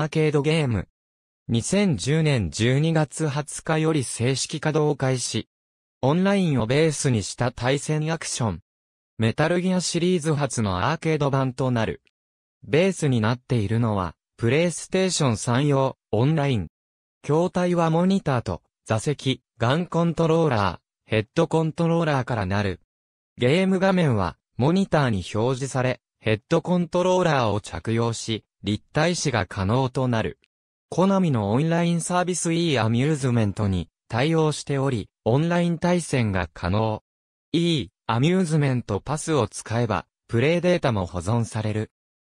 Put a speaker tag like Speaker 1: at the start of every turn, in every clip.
Speaker 1: アーケードゲーム。2010年12月20日より正式稼働開始。オンラインをベースにした対戦アクション。メタルギアシリーズ初のアーケード版となる。ベースになっているのは、プレイステーション3用、オンライン。筐体はモニターと、座席、ガンコントローラー、ヘッドコントローラーからなる。ゲーム画面は、モニターに表示され、ヘッドコントローラーを着用し、立体視が可能となる。コナミのオンラインサービス e アミューズメントに対応しており、オンライン対戦が可能。e アミューズメントパスを使えば、プレイデータも保存される。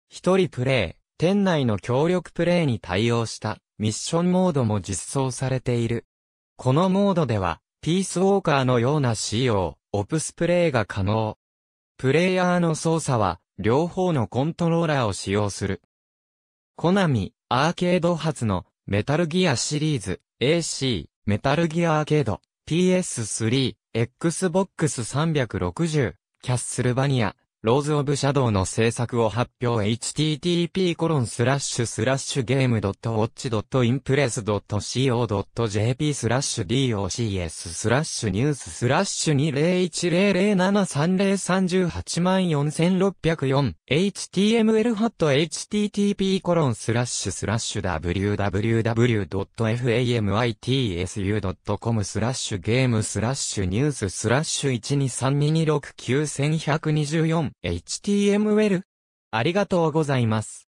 Speaker 1: 一人プレイ、店内の協力プレイに対応したミッションモードも実装されている。このモードでは、ピースウォーカーのような仕様、オプスプレイが可能。プレイヤーの操作は、両方のコントローラーを使用する。コナミ、アーケード発の、メタルギアシリーズ、AC、メタルギアアーケード、PS3、Xbox 360、キャッスルバニア、ローズ・オブ・シャドウの制作を発表 http://game.watch.impress.co.jp スラッシュ docs スラッシュニューススラッシュ20100730384 html ハット http コロンスラッシュスラッシュ www.famitsu.com スラッシュゲームスラッシュニューススラッシュ123269124 html。ありがとうございます。